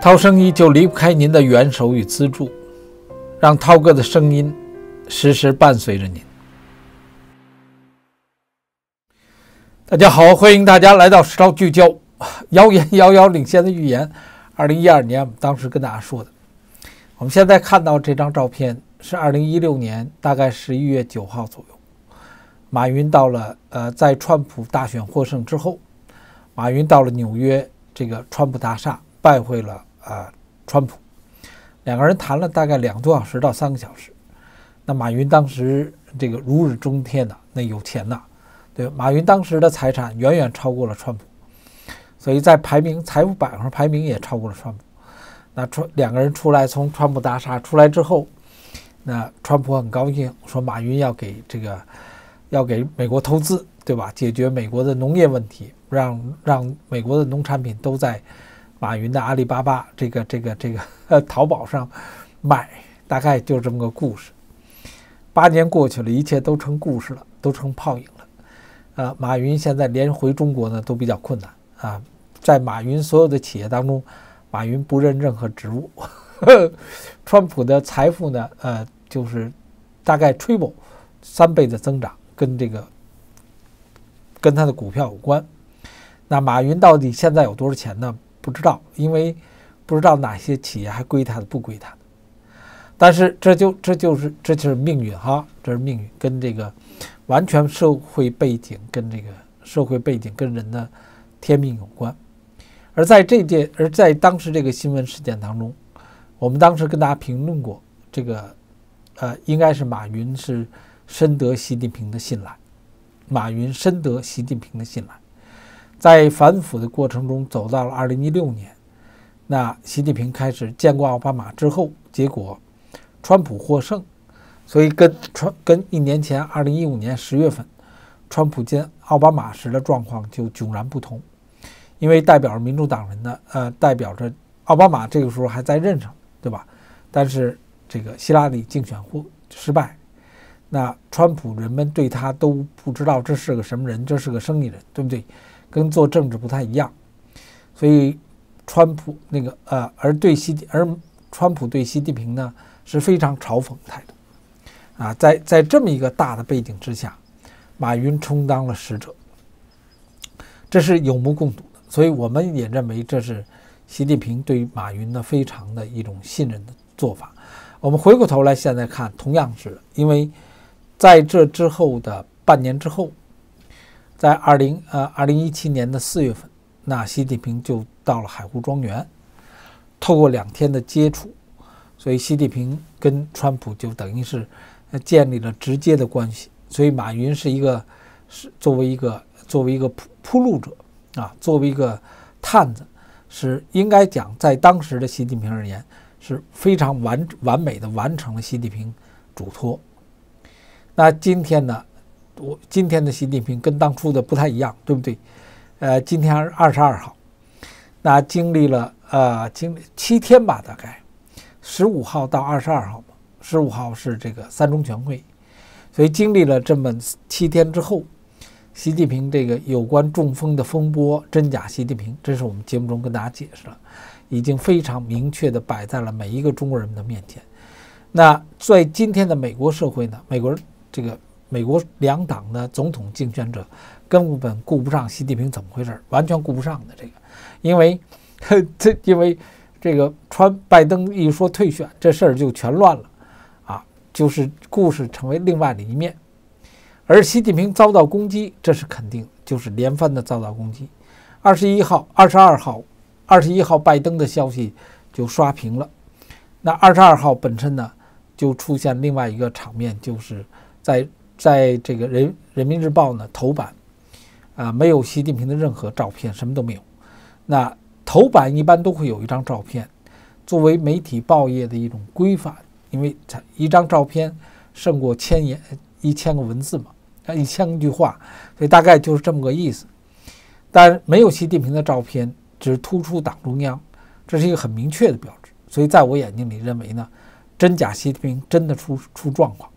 涛声依旧离不开您的援手与资助，让涛哥的声音时时伴随着您。大家好，欢迎大家来到《时招聚焦》，谣言遥遥领先的预言，二零一二年我们当时跟大家说的，我们现在看到这张照片是二零一六年大概十一月九号左右，马云到了，呃，在川普大选获胜之后，马云到了纽约这个川普大厦拜会了。啊，川普，两个人谈了大概两多小时到三个小时。那马云当时这个如日中天呐，那有钱呐。对马云当时的财产远远超过了川普，所以在排名财富榜上排名也超过了川普。那川两个人出来，从川普大厦出来之后，那川普很高兴，说马云要给这个要给美国投资，对吧？解决美国的农业问题，让让美国的农产品都在。马云的阿里巴巴，这个这个这个呃，淘宝上买，大概就这么个故事。八年过去了，一切都成故事了，都成泡影了。呃，马云现在连回中国呢都比较困难啊。在马云所有的企业当中，马云不认任何职务。川普的财富呢，呃，就是大概 triple 三倍的增长，跟这个跟他的股票有关。那马云到底现在有多少钱呢？不知道，因为不知道哪些企业还归他的，不归他的。但是这就这就是这就是命运哈，这是命运跟这个完全社会背景跟这个社会背景跟人的天命有关。而在这件而在当时这个新闻事件当中，我们当时跟大家评论过这个，呃，应该是马云是深得习近平的信赖，马云深得习近平的信赖。在反腐的过程中，走到了二零一六年，那习近平开始见过奥巴马之后，结果川普获胜，所以跟川跟一年前二零一五年十月份川普见奥巴马时的状况就迥然不同，因为代表着民主党人的呃，代表着奥巴马这个时候还在任上，对吧？但是这个希拉里竞选户失败，那川普人们对他都不知道这是个什么人，这是个生意人，对不对？跟做政治不太一样，所以川普那个呃，而对习而川普对习近平呢是非常嘲讽的态度啊，在在这么一个大的背景之下，马云充当了使者，这是有目共睹的。所以我们也认为这是习近平对马云呢非常的一种信任的做法。我们回过头来现在看，同样是因为在这之后的半年之后。在二零呃二零一七年的四月份，那习近平就到了海湖庄园，透过两天的接触，所以习近平跟川普就等于是建立了直接的关系。所以马云是一个是作为一个作为一个铺铺路者啊，作为一个探子，是应该讲在当时的习近平而言是非常完完美的完成了习近平嘱托。那今天呢？我今天的习近平跟当初的不太一样，对不对？呃，今天二十二号，那经历了呃，经七天吧，大概十五号到二十二号。十五号是这个三中全会，所以经历了这么七天之后，习近平这个有关中风的风波，真假习近平，这是我们节目中跟大家解释了，已经非常明确的摆在了每一个中国人的面前。那在今天的美国社会呢，美国人这个。美国两党的总统竞选者根本顾不上习近平怎么回事，完全顾不上的这个，因为 这因为这个川拜登一说退选，这事儿就全乱了啊，就是故事成为另外的一面。而习近平遭到攻击，这是肯定，就是连番的遭到攻击。二十一号、二十二号、二十一号拜登的消息就刷屏了，那二十二号本身呢，就出现另外一个场面，就是在。在这个人《人民日报》呢头版，啊，没有习近平的任何照片，什么都没有。那头版一般都会有一张照片，作为媒体报业的一种规范，因为它一张照片胜过千言一千个文字嘛，啊，一千个句话，所以大概就是这么个意思。但没有习近平的照片，只突出党中央，这是一个很明确的标志。所以在我眼睛里认为呢，真假习近平真的出出状况。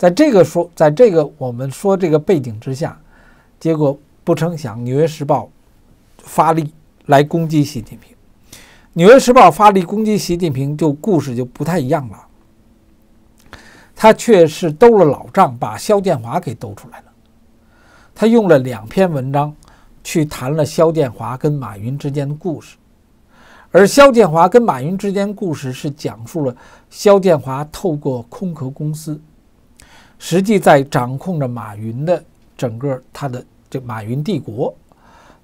在这个说，在这个我们说这个背景之下，结果不成想，《纽约时报》发力来攻击习近平，《纽约时报》发力攻击习近平，就故事就不太一样了。他却是兜了老账，把肖建华给兜出来了。他用了两篇文章去谈了肖建华跟马云之间的故事，而肖建华跟马云之间故事是讲述了肖建华透过空壳公司。实际在掌控着马云的整个他的这马云帝国，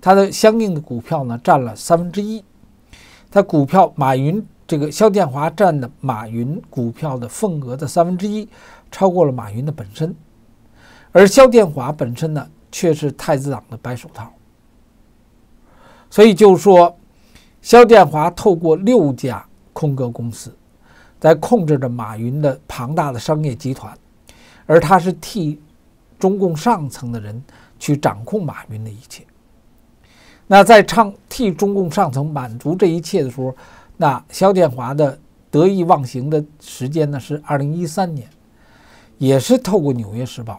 他的相应的股票呢占了三分之一。他股票马云这个肖剑华占的马云股票的份额的三分之一超过了马云的本身，而肖剑华本身呢却是太子党的白手套。所以就是说，肖剑华透过六家空壳公司在控制着马云的庞大的商业集团。而他是替中共上层的人去掌控马云的一切。那在唱替中共上层满足这一切的时候，那肖建华的得意忘形的时间呢是二零一三年，也是透过《纽约时报》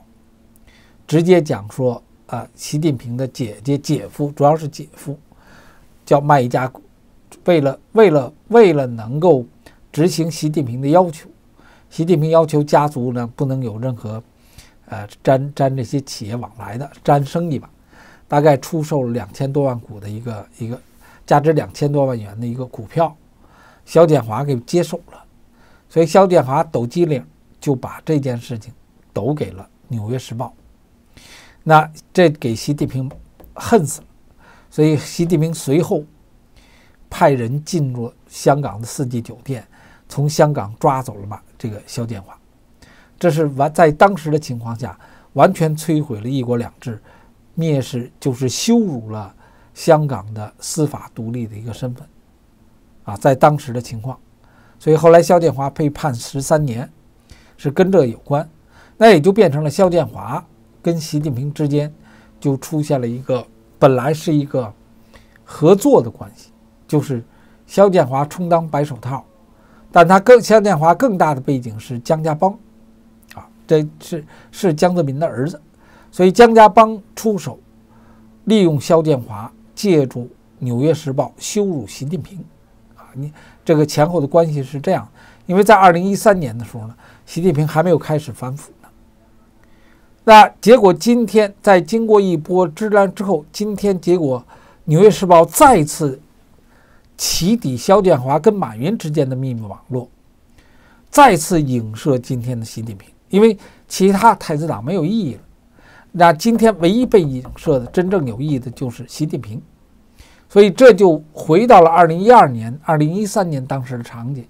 直接讲说啊，习近平的姐姐、姐夫，主要是姐夫叫卖家，为了为了为了能够执行习近平的要求。习近平要求家族呢，不能有任何，呃，沾沾这些企业往来的，沾生意吧。大概出售了两千多万股的一个一个，价值两千多万元的一个股票，肖建华给接手了。所以肖建华抖机灵，就把这件事情抖给了《纽约时报》。那这给习近平恨死了。所以习近平随后派人进入香港的四季酒店。从香港抓走了嘛？这个肖建华，这是完在当时的情况下，完全摧毁了一国两制，蔑视就是羞辱了香港的司法独立的一个身份，啊，在当时的情况，所以后来肖建华被判十三年，是跟这有关，那也就变成了肖建华跟习近平之间就出现了一个本来是一个合作的关系，就是肖建华充当白手套。但他更肖建华更大的背景是江家帮，啊，这是是江泽民的儿子，所以江家帮出手，利用肖建华借助《纽约时报》羞辱习近平，啊，你这个前后的关系是这样，因为在二零一三年的时候呢，习近平还没有开始反腐呢，那结果今天在经过一波之乱之后，今天结果《纽约时报》再次。起底萧建华跟马云之间的秘密网络，再次影射今天的习近平，因为其他太子党没有意义了。那今天唯一被影射的真正有意义的就是习近平，所以这就回到了二零一二年、二零一三年当时的场景。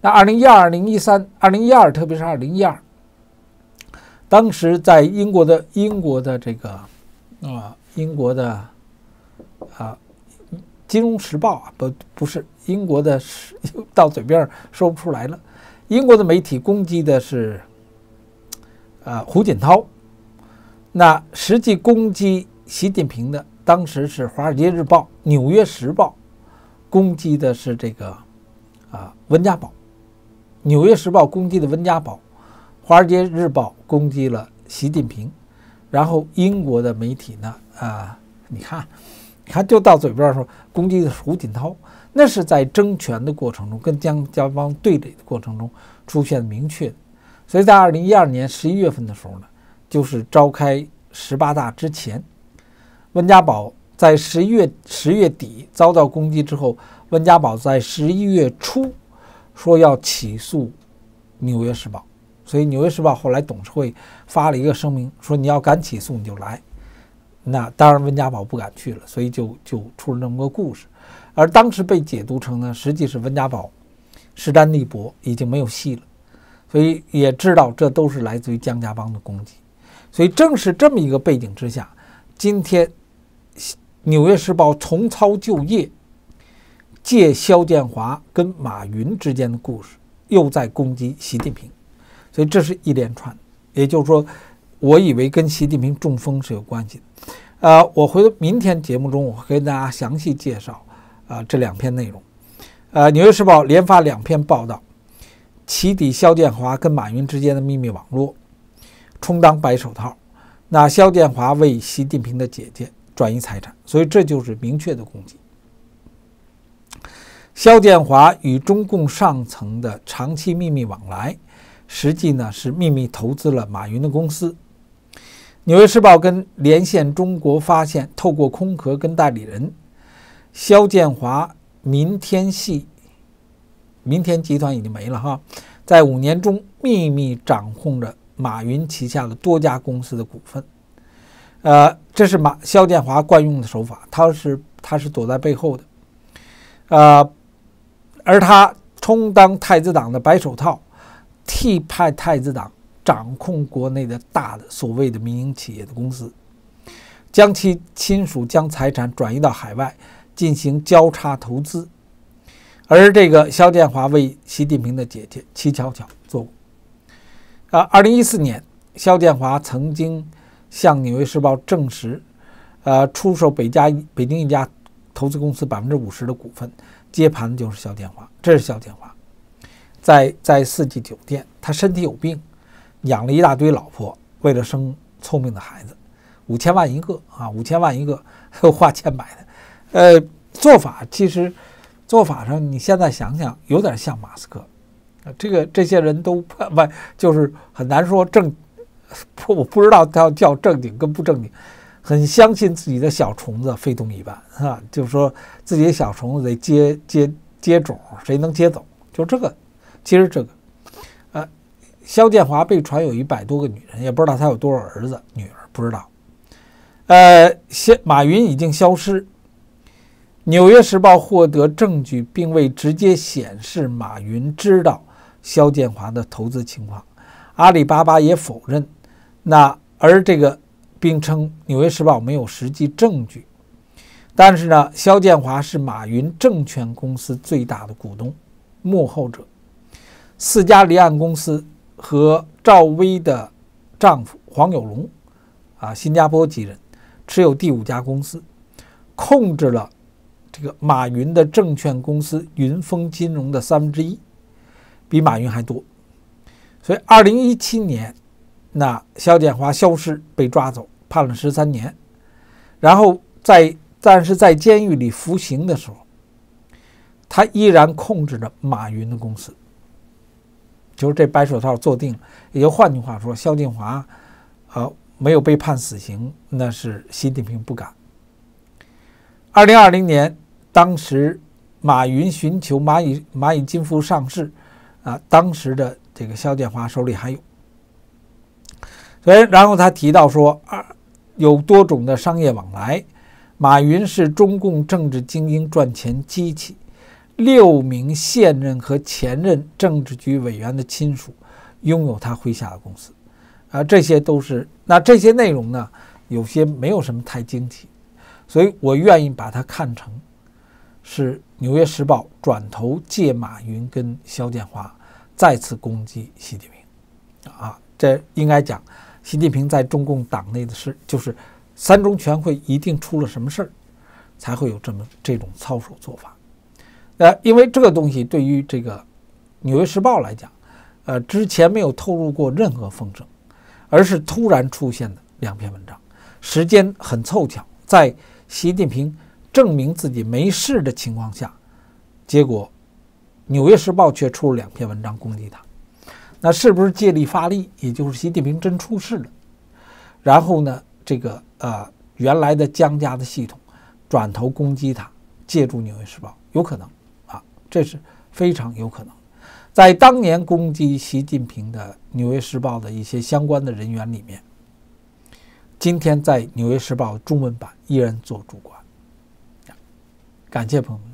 那二零一二、零一三、二零一二，特别是二零一二，当时在英国的英国的这个啊，英国的啊。金融时报啊，不不是英国的，是 到嘴边说不出来了。英国的媒体攻击的是，呃，胡锦涛。那实际攻击习近平的，当时是《华尔街日报》《纽约时报》攻击的是这个，啊，温家宝。《纽约时报》攻击的温家宝，《华尔街日报》攻击了习近平。然后英国的媒体呢，啊，你看。你看，就到嘴边说攻击的是胡锦涛，那是在争权的过程中，跟江江方对垒的过程中出现明确。所以在二零一二年十一月份的时候呢，就是召开十八大之前，温家宝在十一月十月底遭到攻击之后，温家宝在十一月初说要起诉《纽约时报》，所以《纽约时报》后来董事会发了一个声明，说你要敢起诉你就来。那当然，温家宝不敢去了，所以就就出了那么个故事。而当时被解读成呢，实际是温家宝势单力薄，已经没有戏了，所以也知道这都是来自于江家帮的攻击。所以正是这么一个背景之下，今天《纽约时报》重操旧业，借肖建华跟马云之间的故事，又在攻击习近平，所以这是一连串。也就是说。我以为跟习近平中风是有关系的，呃，我回头明天节目中我会跟大家详细介绍啊这两篇内容，呃，纽约时报连发两篇报道，起底肖建华跟马云之间的秘密网络，充当白手套，那肖建华为习近平的姐姐转移财产，所以这就是明确的攻击。肖建华与中共上层的长期秘密往来，实际呢是秘密投资了马云的公司。纽约时报跟连线中国发现，透过空壳跟代理人肖建华，明天系、明天集团已经没了哈，在五年中秘密掌控着马云旗下的多家公司的股份，呃，这是马肖建华惯用的手法，他是他是躲在背后的，呃，而他充当太子党的白手套，替派太子党。掌控国内的大的所谓的民营企业的公司，将其亲属将财产转移到海外进行交叉投资，而这个肖建华为习近平的姐姐齐巧巧做过。啊，二零一四年，肖建华曾经向《纽约时报》证实，呃，出售北家北京一家投资公司百分之五十的股份，接盘的就是肖建华。这是肖建华在在四季酒店，他身体有病。养了一大堆老婆，为了生聪明的孩子，五千万一个啊，五千万一个，花钱买的，呃，做法其实做法上，你现在想想有点像马斯克，啊，这个这些人都不不就是很难说正，不我不知道他叫正经跟不正经，很相信自己的小虫子非同一般啊，就是说自己的小虫子得接接接种，谁能接走就这个，其实这个。肖建华被传有一百多个女人，也不知道他有多少儿子女儿，不知道。呃，先马云已经消失。《纽约时报》获得证据，并未直接显示马云知道肖建华的投资情况。阿里巴巴也否认。那而这个并称《纽约时报》没有实际证据。但是呢，肖建华是马云证券公司最大的股东，幕后者，四家离岸公司。和赵薇的丈夫黄有龙，啊，新加坡几人持有第五家公司，控制了这个马云的证券公司云峰金融的三分之一，比马云还多。所以，二零一七年，那肖建华消失，被抓走，判了十三年，然后在但是在监狱里服刑的时候，他依然控制着马云的公司。就是这白手套坐定，也就换句话说，肖建华，呃，没有被判死刑，那是习近平不敢。二零二零年，当时马云寻求蚂蚁蚂蚁金服上市，啊，当时的这个肖建华手里还有，所以然后他提到说，啊，有多种的商业往来，马云是中共政治精英赚钱机器。六名现任和前任政治局委员的亲属拥有他麾下的公司，啊，这些都是那这些内容呢，有些没有什么太惊奇，所以我愿意把它看成是《纽约时报》转头借马云跟肖建华再次攻击习近平，啊，这应该讲，习近平在中共党内的事，就是三中全会一定出了什么事儿，才会有这么这种操守做法。呃，因为这个东西对于这个《纽约时报》来讲，呃，之前没有透露过任何风声，而是突然出现的两篇文章。时间很凑巧，在习近平证明自己没事的情况下，结果《纽约时报》却出了两篇文章攻击他。那是不是借力发力？也就是习近平真出事了，然后呢，这个呃原来的江家的系统转头攻击他，借助《纽约时报》有可能。这是非常有可能，在当年攻击习近平的《纽约时报》的一些相关的人员里面，今天在《纽约时报》中文版依然做主管。感谢朋友们。